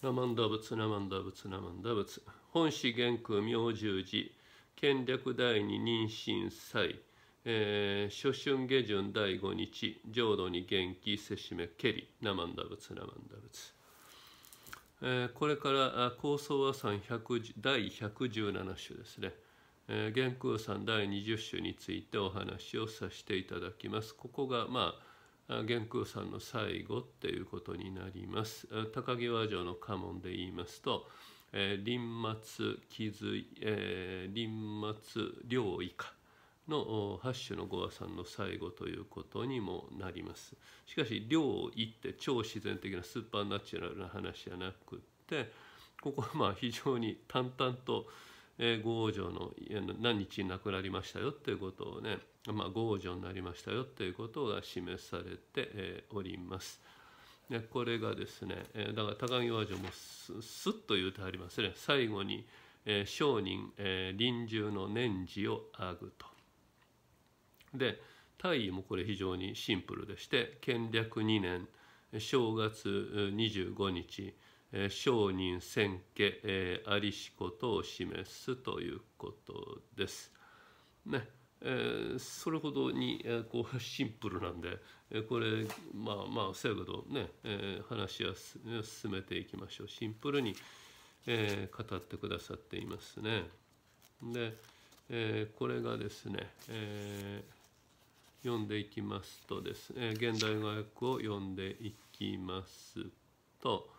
ナマンダ仏ナマンダ仏ナマンダ仏本誌元空明十字権略第二妊娠祭、えー、初春下旬第五日浄土に元気せしめけりナマンダ仏ナマンダ仏えー、これから構想和算1第117種ですね、えー、元空さん第20種についてお話をさせていただきます。ここがまあ玄空さんの最後っていうことになります高木和城の家紋で言いますと、え林末傷え末良以下の8種の語話さんの最後ということにもなりますしかし良意」って超自然的なスーパーナチュラルな話じゃなくってここはまあ非常に淡々とえー、ご王女の何日に亡くなりましたよっていうことをね、まあ、ご王女になりましたよっていうことが示されて、えー、おります。でこれがですね、えー、だから高木和女もすっと言うてありますね最後に、えー、商人、えー、臨終の年次をあぐと。で大尉もこれ非常にシンプルでして建暦2年正月25日商人千家、えありしことを示すということです。ねえー、それほどに、えー、こうシンプルなんで、えこれまあまあそうやけどね、え話は進めていきましょうシンプルに、え語ってくださっていますね。で、えこれがですね、え読んでいきますとです、ね、現代語訳を読んでいきますと。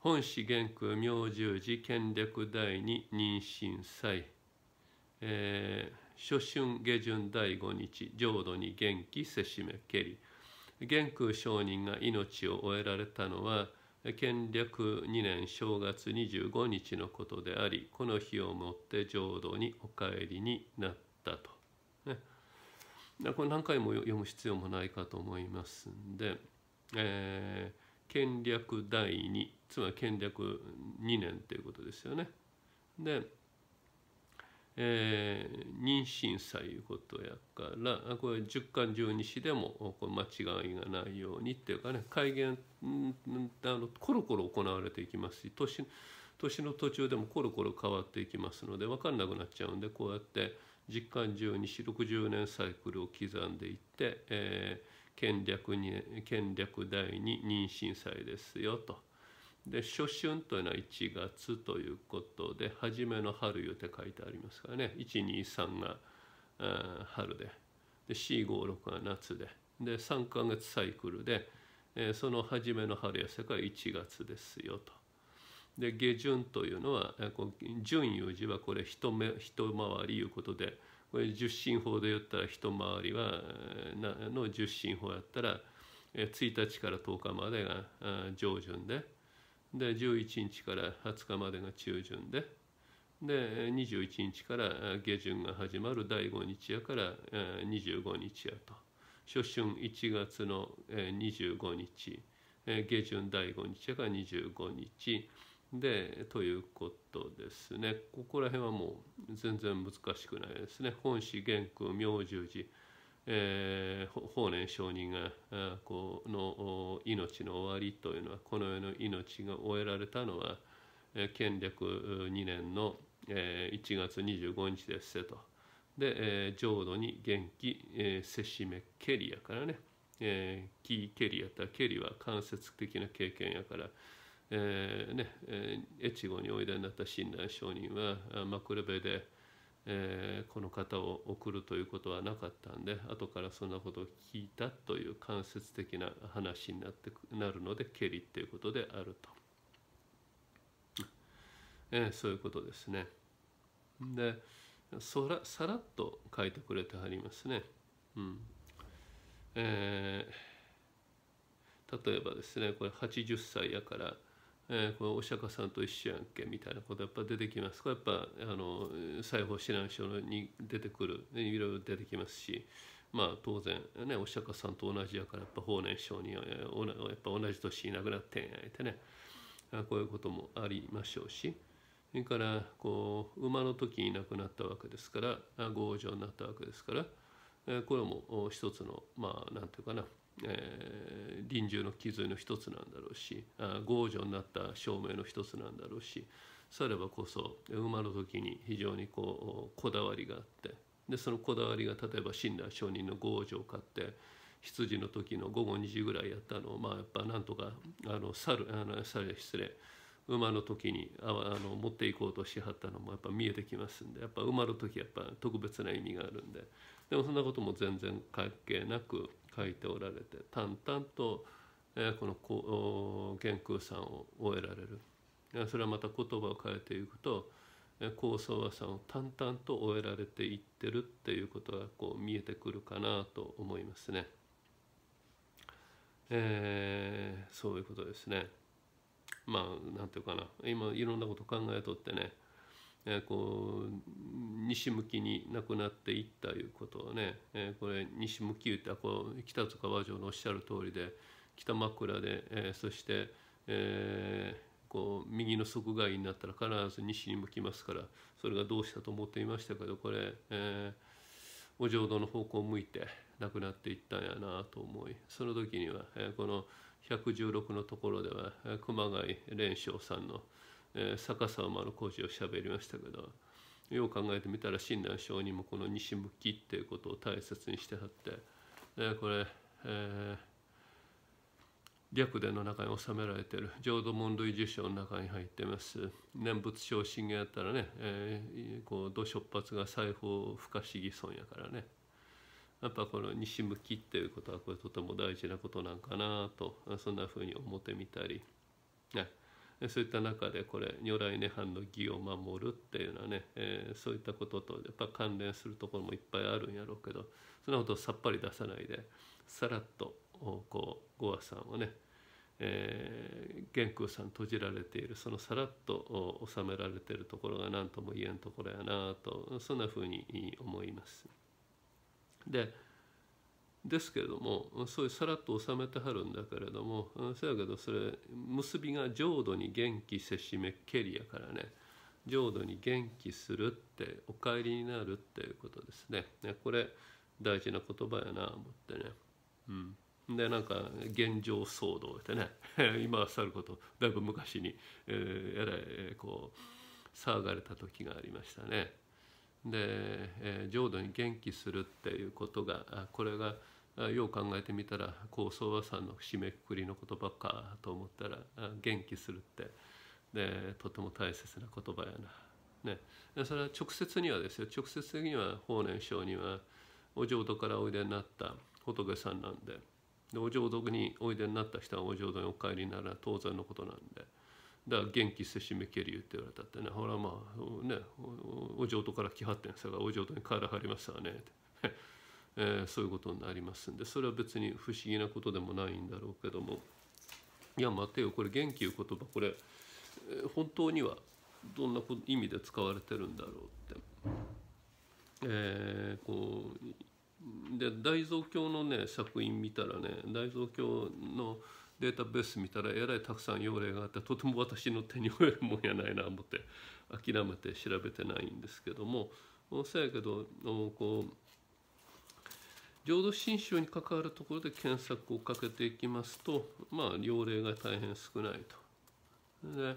本師元区明十字建略第二妊娠祭、えー、初春下旬第五日浄土に元気せしめけり元空上人が命を終えられたのは建略2年正月25日のことでありこの日をもって浄土にお帰りになったと、ね、これ何回も読む必要もないかと思いますんで。えー、権略第2つまり権略2年ということですよね。で、えー、妊娠祭いうことやからこれ十巻十二子でもこれ間違いがないようにっていうかね改元あのコロコロ行われていきますし年年の途中でもコロコロ変わっていきますので分かんなくなっちゃうんでこうやって十巻十二子60年サイクルを刻んでいって、えー権略に権略第二妊娠祭ですよと。で初春というのは1月ということで初めの春よって書いてありますからね123が春でで456が夏でで3ヶ月サイクルで、えー、その初めの春や世から1月ですよと。で下旬というのはこう順い字はこれ一目一回りいうことでこれ十進法で言ったら一回りはの十進法やったら1日から10日までが上旬でで11日から20日までが中旬でで21日から下旬が始まる第5日やから25日やと初春1月の25日下旬第5日やから25日でということですねここら辺はもう全然難しくないですね本師元君明十字、えー、法然上人がこの命の終わりというのはこの世の命が終えられたのは権力2年の1月25日ですせとで浄土に元気せしめけりやからねキーケリやったらケリは間接的な経験やから。えーねえー、越後においでになった親鸞上人は幕レベで、えー、この方を送るということはなかったんで後からそんなことを聞いたという間接的な話になってなるので「けり」っていうことであると、えー、そういうことですね。でそらさらっと書いてくれてはりますね。うんえー、例えばですねこれ80歳やから「えー、このお釈迦さんと一緒やんけみたいなことやっぱ出てきますこれやっぱあの西方指南書に出てくるいろいろ出てきますしまあ当然ねお釈迦さんと同じやからやっぱ法然上人はやっぱ同じ年いなくなってんやってねこういうこともありましょうしそれからこう馬の時いなくなったわけですから強情になったわけですからこれも一つのまあ何て言うかなえー、臨終の傷の一つなんだろうし強女になった証明の一つなんだろうしさればこそ馬の時に非常にこうこだわりがあってでそのこだわりが例えば親鸞上人の強女を買って羊の時の午後2時ぐらいやったのをまあやっぱなんとかあの猿あの猿失礼馬の時にあの持っていこうとしはったのもやっぱ見えてきますんでやっぱ馬の時やっぱ特別な意味があるんででもそんなことも全然関係なく。書いておられて淡々と、えこの元空さんを終えられるそれはまた言葉を変えていくと高層和さんを淡々と終えられていってるっていうことがこう見えてくるかなと思いますね。えー、そういうことですね。まあなんていうかな今いろんなこと考えとってねえこう西向きになくなっていったいうことをね、えこれ西向き言ってこう北塚和城のおっしゃる通りで北枕で、えそして、えこう右の側外になったら必ず西に向きますからそれがどうしたと思っていましたけどこれ、えお浄土の方向を向いて亡くなっていったんやなと思いその時には、えこの116のところでは熊谷蓮章さんの「えー、逆さまの工事を喋りましたけどよう考えてみたら親鸞上人もこの西向きっていうことを大切にしてはってでこれ、えー、白伝の中に収められてる浄土門類受賞の中に入ってます念仏昇進やったらね、えー、こう土処発が財方不可思議損やからねやっぱこの西向きっていうことはこれとても大事なことなんかなとそんなふうに思ってみたりね。そういった中でこれ如来涅槃の義を守るっていうのはね、えー、そういったこととやっぱ関連するところもいっぱいあるんやろうけどそんなことをさっぱり出さないでさらっとこうゴアさんをね、えー、玄空さん閉じられているそのさらっと収められているところが何とも言えんところやなとそんなふうに思います。でですけれどもそういうさらっと収めてはるんだけれどもそやけどそれ結びが浄土に元気せしめけりやからね浄土に元気するってお帰りになるっていうことですねこれ大事な言葉やな思ってね、うん、でなんか現状騒動ってね 今はさることだいぶ昔に、えー、えらい、えこう騒がれた時がありましたねで、えー、浄土に元気するっていうことがこれがよう考えてみたら高僧和さんの締めくくりの言葉かと思ったら元気するってでとても大切な言葉やな、ね、それは直接にはですよ直接的には法然上人はお浄土からおいでになった仏さんなんででお浄土においでになった人はお浄土にお帰りになら当然のことなんで。だから元気せしめけりゅうって言われたってねほらまあねお浄土から来はってんさがお浄土に帰らはりますわねってえー、そういうことになりますんでそれは別に不思議なことでもないんだろうけどもいや待てよこれ元気いう言葉これ、えー、本当にはどんな意味で使われてるんだろうって。えー、こうで大蔵経のね作品見たらね大蔵経のデータベース見たらえらいたくさん用例があってとても私の手に負えるもんやないな思って諦めて調べてないんですけどもそやけどこう浄土真宗に関わるところで検索をかけていきますと、まあ、要例が大変少ないと。で、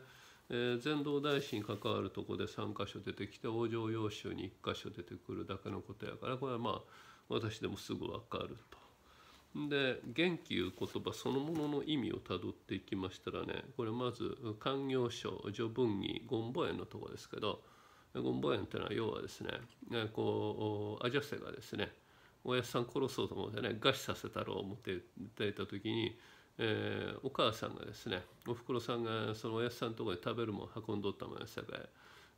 えー、道大師に関わるところで3箇所出てきて往生要衆に1箇所出てくるだけのことやからこれはまあ私でもすぐ分かると。で「元気」いう言葉そのものの意味をたどっていきましたらねこれまず「勧業書、序文儀権母園」のとこですけど権母園ってのは要はですねこうアジャセがですねおやっさん殺そうと思ってね餓死させたろう思って訴えた時に、えー、お母さんがですねおふくろさんがそのおやっさんのとこに食べるもん運んどったもんやさかい、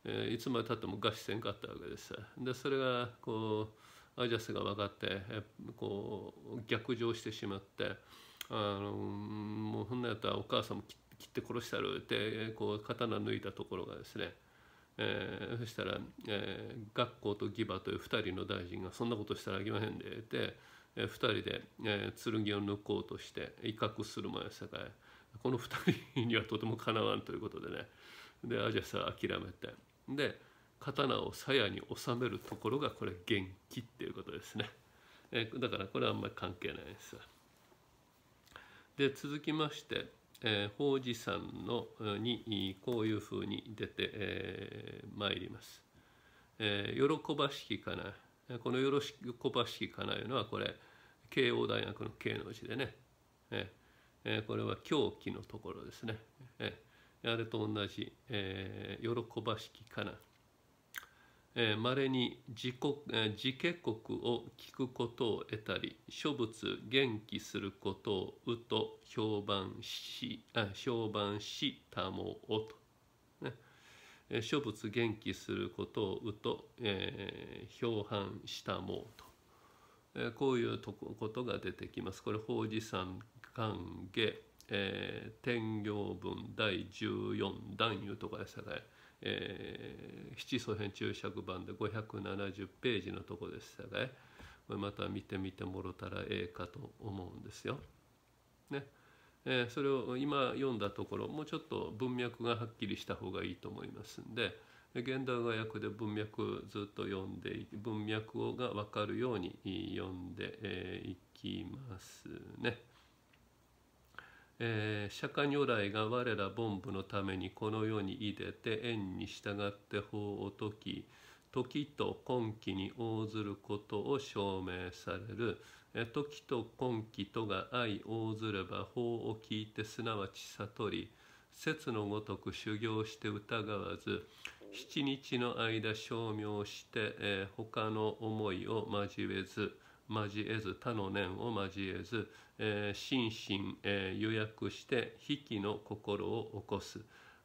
えー、いつまでたっても餓死せんかったわけですでそれがこうアジャスが分かって、えこう逆上してしまってあのもうほんなやったらお母さんも切って殺したるってこう刀抜いたところがですねえー、そしたら、えー、学校とギバという2人の大臣がそんなことしたらあきまへんでって、えー、2人で、えー、剣を抜こうとして威嚇するもやさかいこの2人にはとてもかなわんということでねでアジャスは諦めてで刀を鞘に収めるところがこれ元気っていうことですね、えー、だからこれはあんまり関係ないですで続きましてえー、法事さんのにこういうふうに出て、えー、まいります。えー、喜ばしきかなこの喜ばしきかないうのはこれ慶応大学の慶の字でね、えー、これは狂気のところですね。えー、あれと同じ、えー、喜ばしきかな。えれに自国、え自家国を聞くことを得たり諸仏元気することを「う」と評判しあ評判したもおと、ねえ諸仏元気することを「う」と、えー、評判したもと、えー、こういうとこことが出てきます。これ法事三関下、えー、天行文第14段いうとこでしたね。えー、七祖編注釈版で570ページのとこでしたが、ね、これまた見てみてもろたらええかと思うんですよ。ねえー、それを今読んだところもうちょっと文脈がはっきりした方がいいと思いますんで現代語訳で文脈ずっと読んで文脈が分かるように読んでいきますね。えー、釈迦如来が我ら凡夫のためにこの世にいでて縁に従って法を解き時と根気に応ずることを証明される、時と根気とが相応ずれば法を聞いてすなわち悟り説のごとく修行して疑わず七日の間証明して、えー、他の思いを交えず交えず他の念を交えず、えー、心身、えー、予約して引きの心を起こす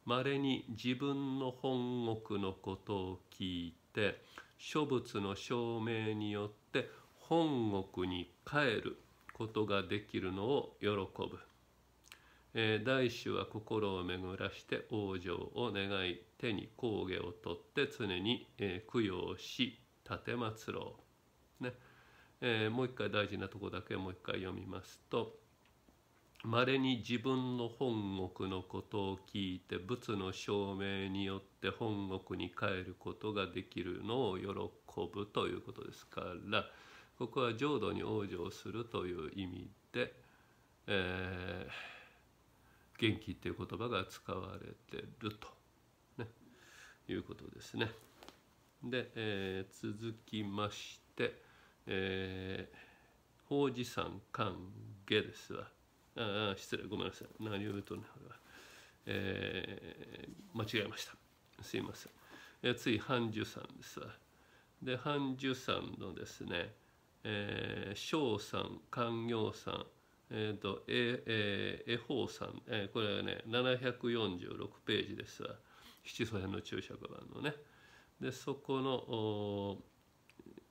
まれに自分の本国のことを聞いて諸仏の証明によって本国に帰ることができるのを喜ぶ。えー、大主は心を巡らして往生を願い手に工芸を取って常に、えー、供養し奉ろう。ね。えー、もう一回大事なとこだけもう一回読みますと「まれに自分の本国のことを聞いて仏の証明によって本国に帰ることができるのを喜ぶ」ということですからここは浄土に往生するという意味で、えー、元気という言葉が使われてると、ね、いうことですね。で、えー、続きまして。えー、法事三歓迎ですわ。ああ、失礼、ごめんなさい。何を言うとね、えー、間違えました。すいません。え次、半寿さんですわ。で、半寿さんのですね、えー、小さん、官業さん、えっ、ー、と、え、えー、えほうさん、えー、これはね、746ページですわ。七祖編の注釈版のね。で、そこの、お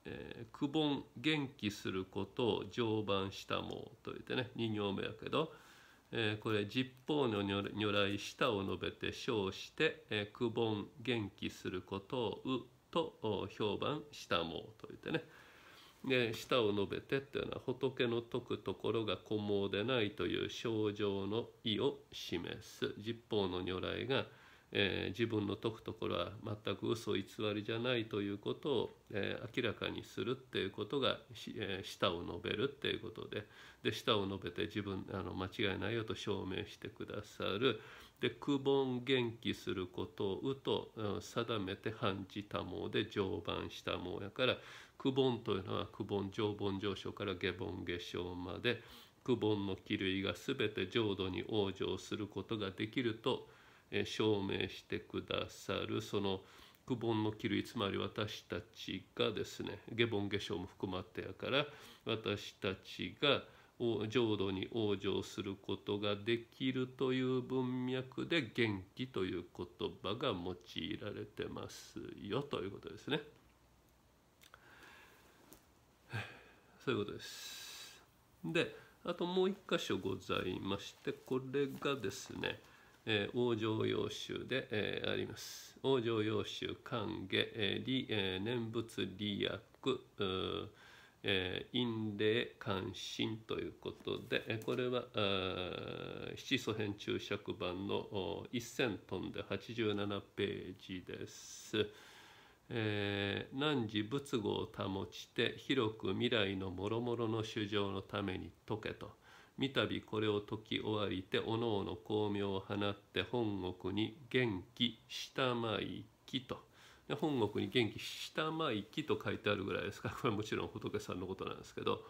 えー、くぼん元気することを常磐したもと言ってね2行目やけど、えー、これ十方の如来下を述べて称して、えー、くぼん元気することをうと評判したもと言ってねで舌を述べてっていうのは仏の説くところが小毛でないという症状の意を示す十方の如来が「えー、自分の説くところは全く嘘偽りじゃないということを、えー、明らかにするっていうことが、えー、舌を述べるっていうことでで舌を述べて自分あの間違いないよと証明してくださるでぼ盆元気することをと、うん、定めて半地多毛で常磐した毛やからぼ盆というのはぼ盆常盆上昇から下盆下昇まで。ぼ盆の気類が全て浄土に往生することができると証明してくださるそのクボのキるつまり私たちがですね下ボ下生も含まってやから私たちが浄土に往生することができるという文脈で元気という言葉が用いられてますよということですね。そういうことです。であともう一箇所ございましてこれがですねえー、王城要州で、えー、あります。王城要州歓迎、えー、理、えー、念仏理薬、えー、陰霊関心ということで、えこれは七祖編注釈版の1000トンで87ページです。えー、汝仏語を保ちて広く未来のもろもろの衆生のために解けと。三度これを解き終わりておのおの光明を放って本国に元気下いきとで本国に元気下いきと書いてあるぐらいですから これはもちろん仏さんのことなんですけど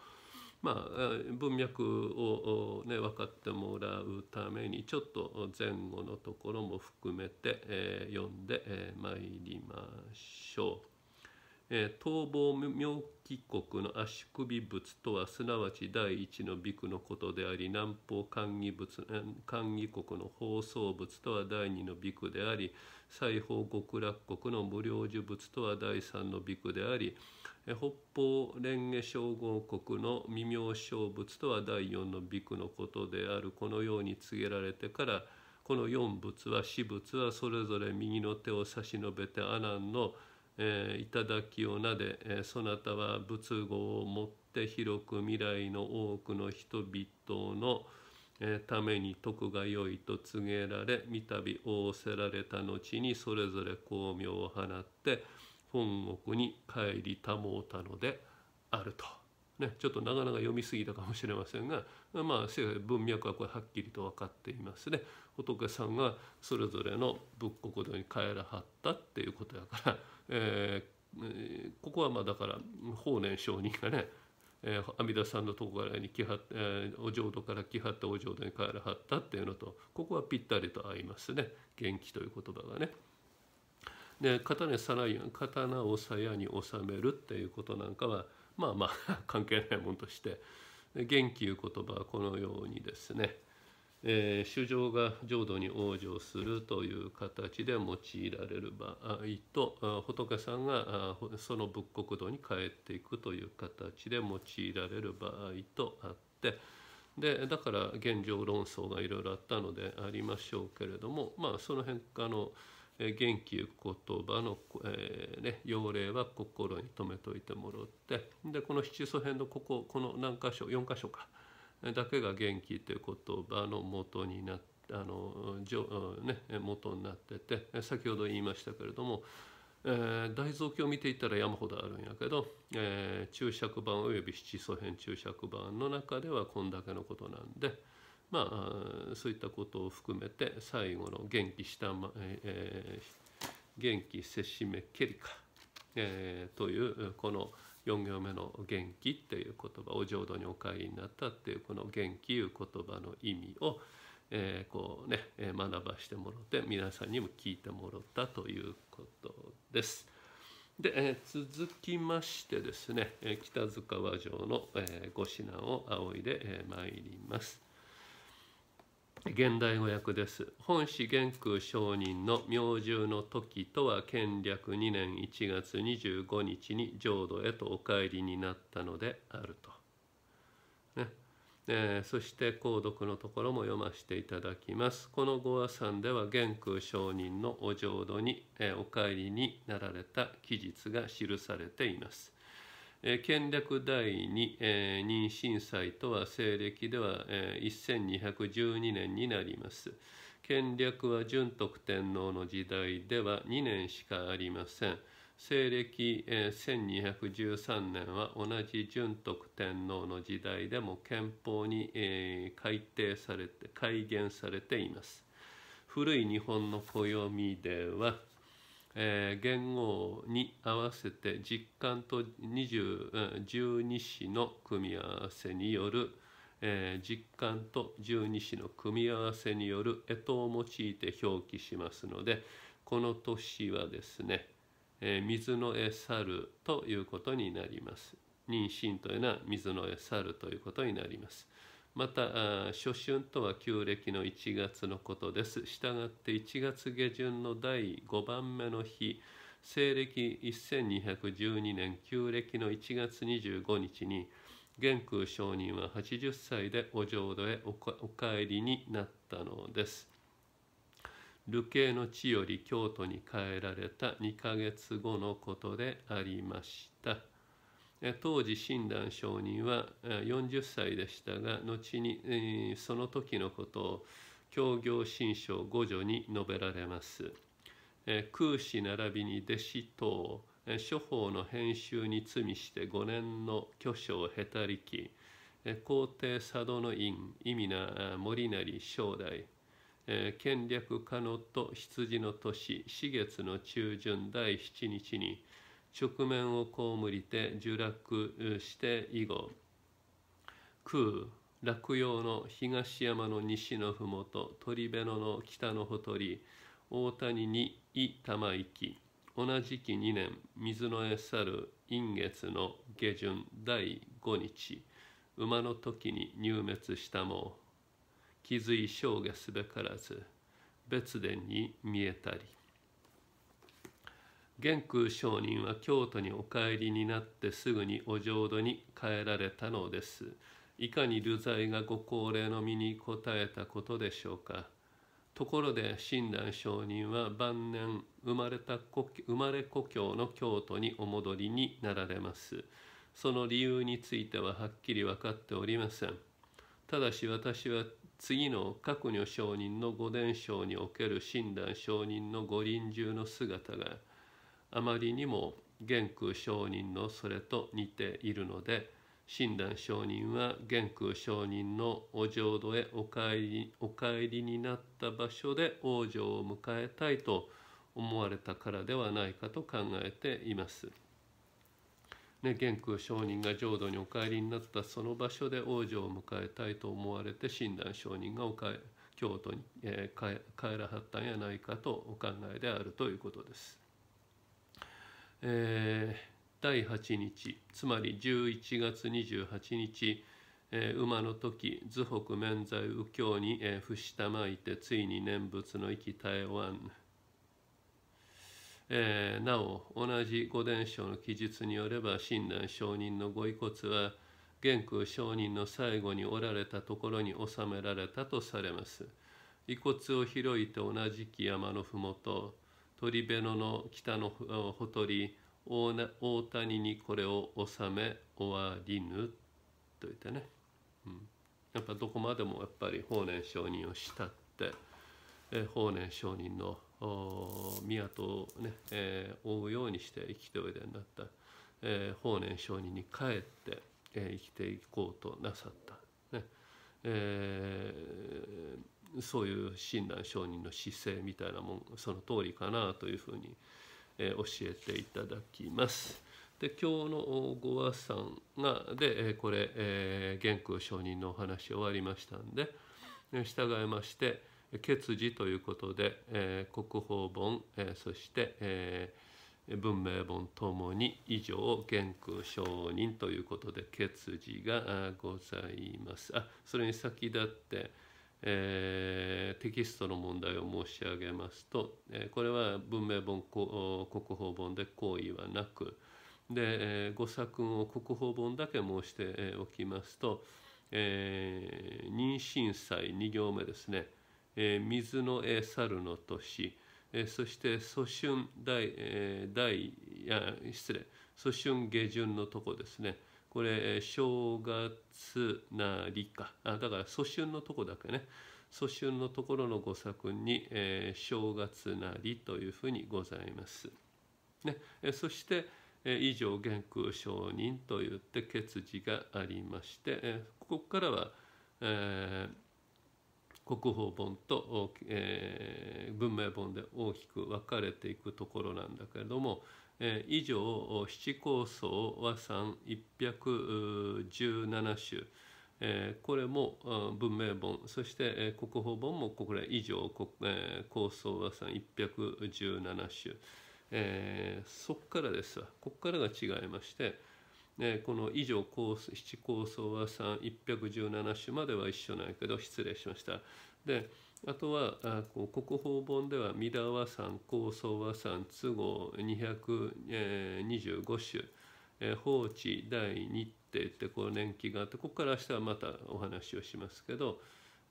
まあ文脈を、ね、分かってもらうためにちょっと前後のところも含めて、えー、読んでまいりましょう。え逃亡妙帰国の足首仏とはすなわち第一の美句のことであり南方官議仏官議国の放送仏とは第二の美句であり西方極楽国の無領寿仏とは第三の美句であり北方蓮華称号国の未明小仏とは第四の美句のことであるこのように告げられてからこの四仏は四仏はそれぞれ右の手を差し伸べて阿南の「えー、いただきをなで、えー、そなたは仏語をもって広く未来の多くの人々の、えー、ために徳が良いと告げられ三度仰せられた後にそれぞれ光明を放って本国に帰りたもうたのであると。ね、ちょっとなかなか読み過ぎたかもしれませんが、まあ、文脈はこれはっきりと分かっていますね仏さんがそれぞれの仏国土に帰らはったっていうことやから、えー、ここはまあだから法然上人がね、えー、阿弥陀さんのとこからに来は、えー、お浄土から来はったお浄土に帰らはったっていうのとここはぴったりと合いますね元気という言葉がね。で刀さや刀を鞘に収めるっていうことなんかはまあまあ 関係ないもんとして元気いう言葉はこのようにですね、えー、が浄土に往生するという形で用いられる場合と仏さんがその仏国土に帰っていくという形で用いられる場合とあってでだから現状論争がいろいろあったのでありましょうけれどもまあその辺あの言気言葉の、えーね、要令は心に留めといてもらってでこの七祖編のこここの何箇所4箇所かだけが元気という言葉の元になってあの、ね、元になってて先ほど言いましたけれども、えー、大蔵経を見ていったら山ほどあるんやけど、えー、注釈版および七祖編注釈版の中ではこんだけのことなんで。まあ、そういったことを含めて最後の元気した、えー、元気せしめけりか、えー、というこの4行目の「元気」っていう言葉お浄土にお帰りになったっていうこの「元気」いう言葉の意味を、えー、こうね学ばしてもろて皆さんにも聞いてもろったということです。で、えー、続きましてですね、え北塚和城の、えー、ご指南を仰いで、えー、参ります。現代語訳です。本誌元空承人の明獣の時とは建略2年1月25日に浄土へとお帰りになったのであると。ねえー、そして講読のところも読ませていただきます。この五さんでは元空承人のお浄土に、えー、お帰りになられた記述が記されています。えー、権略第二、えー、妊娠祭とは西暦では、えー、1212年になります。権略は順徳天皇の時代では2年しかありません。西暦、えー、1213年は同じ順徳天皇の時代でも憲法に、えー、改定されて改元されています。古い日本の暦ではえー、言語に合わせて実感と20 12詞の組み合わせによる、えー、実感と十二詞の組み合わせによる干支を用いて表記しますのでこの年はですね、えー、水の絵猿ということになります。妊娠というのは水の絵猿ということになります。また初春とは旧暦の1月のことですしたがって1月下旬の第5番目の日西暦1212年旧暦の1月25日に元空上人は80歳でお浄土へお帰りになったのです流刑の地より京都に帰られた2ヶ月後のことでありました。当時親鸞上人は40歳でしたが後にその時のことを「教行新書五助」に述べられます。空師並びに弟子等諸法の編集に罪して5年の巨匠経たりき皇帝佐渡の院意味な森成正代権略可のと羊の年4月の中旬第7日に直面を被りて従落して以後空落葉の東山の西の麓鳥辺野の北のほとり大谷に伊玉行き同じき2年水の餌去る陰月の下旬第5日馬の時に入滅したも気づい生下すべからず別殿に見えたり。元空上人は京都にお帰りになってすぐにお浄土に帰られたのです。いかに流罪がご高齢の身に応えたことでしょうか。ところで親鸞上人は晩年生まれた故生まれ故郷の京都にお戻りになられます。その理由についてははっきり分かっておりません。ただし私は次の各女上人の御伝承における親鸞上人の御臨終の姿があまりにも元空承認のそれと似ているので親鸞上人は元空承認のお浄土へお帰りお帰りになった場所で往生を迎えたいと思われたからではないかと考えています。ね、元空承人が浄土にお帰りになったその場所で往生を迎えたいと思われて親鸞上人がおかえ京都に、えー、帰らはったんやないかとお考えであるということです。えー、第8日つまり11月28日、えー、馬の時図北免罪右京に、えー、伏したまいてついに念仏の息絶えわん、えー、なお同じ五伝書の記述によれば親鸞上人のご遺骨は元空上人の最後におられたところに納められたとされます遺骨を広いて同じ木山の麓鳥辺野の北のほとり大大谷にこれを納め終わりぬ」と言ってね、うん、やっぱどこまでもやっぱり法然上人を慕ってえ法然上人の都をね、えー、追うようにして生きておいでになった、えー、法然上人に帰って、えー、生きていこうとなさった。ねえーそういう親鸞上人の姿勢みたいなもんその通りかなというふうに、え教えていただきます。で今日のご和さんがでこれ、えー、元空上人のお話終わりましたんで従いまして決事ということで、えー、国宝本、えー、そして、えー、文明本ともに以上元空上人ということで決事がございます。あそれに先立ってえー、テキストの問題を申し上げますと、えー、これは文明本国宝本で行為はなくで、えー、五作を国宝本だけ申しておきますと、えー、妊娠祭2行目ですね「えー、水の絵猿の年」えー、そして蘇春大,、えー、大いや失礼蘇春下旬のとこですねこれ正月なりかあだから蘇春のとこだけね蘇春のところの御作に、えー、正月なりというふうにございます。ね、そして、え以上元空承認といって決示がありまして、えここからは、えー、国宝本と、えー、文明本で大きく分かれていくところなんだけれども、えー、以上七構想和算117種、えー、これも文明本そして、え国宝本もこれ以上国、えー、構想和算117種、えー、そこからですわここからが違いましてこの以上構七構想は3117種までは一緒ないけど失礼しました。であとはあこう国宝本では「三田和山構想和山都合225種」え放置第て言ってこう年季があってここから明日はまたお話をしますけど、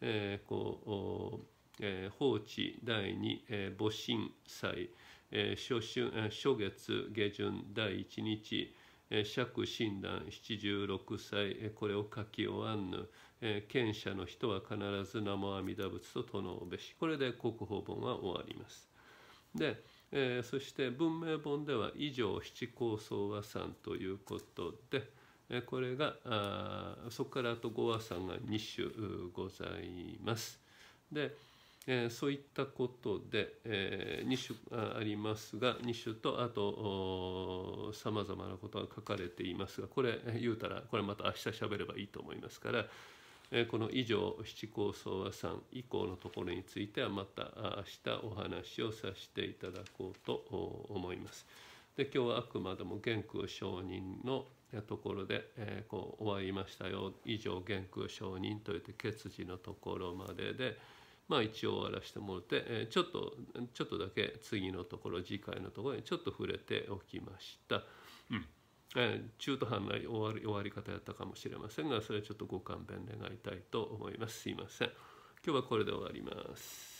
えー、こうえー、放置第2、えー、戊辰祭、えー、初春、初月下旬第1日釈診断76歳これを書き終わんぬ賢者の人は必ず名も阿弥陀仏と殿うべしこれで国宝本は終わります。で、えー、そして文明本では以上七構想和算ということで、えこれがあそこからあと五和算が2種ございます。で、えー、そういったことで、えー、2種ありますが2種とあとさまざまなことが書かれていますがこれ言うたらこれまた明日喋ればいいと思いますから、えー、この以上七構想和3以降のところについてはまた明日お話をさせていただこうと思います。で今日はあくまでも元空承認のところで、えー、こう終わりましたよ以上元空承認といって決示のところまでで。まあ一応終わらしてもらってえちょっとちょっとだけ次のところ次回のところにちょっと触れておきました。うんえ中途半端な終わり終わり方やったかもしれませんがそれはちょっとご勘弁願いたいと思いますすいません今日はこれで終わります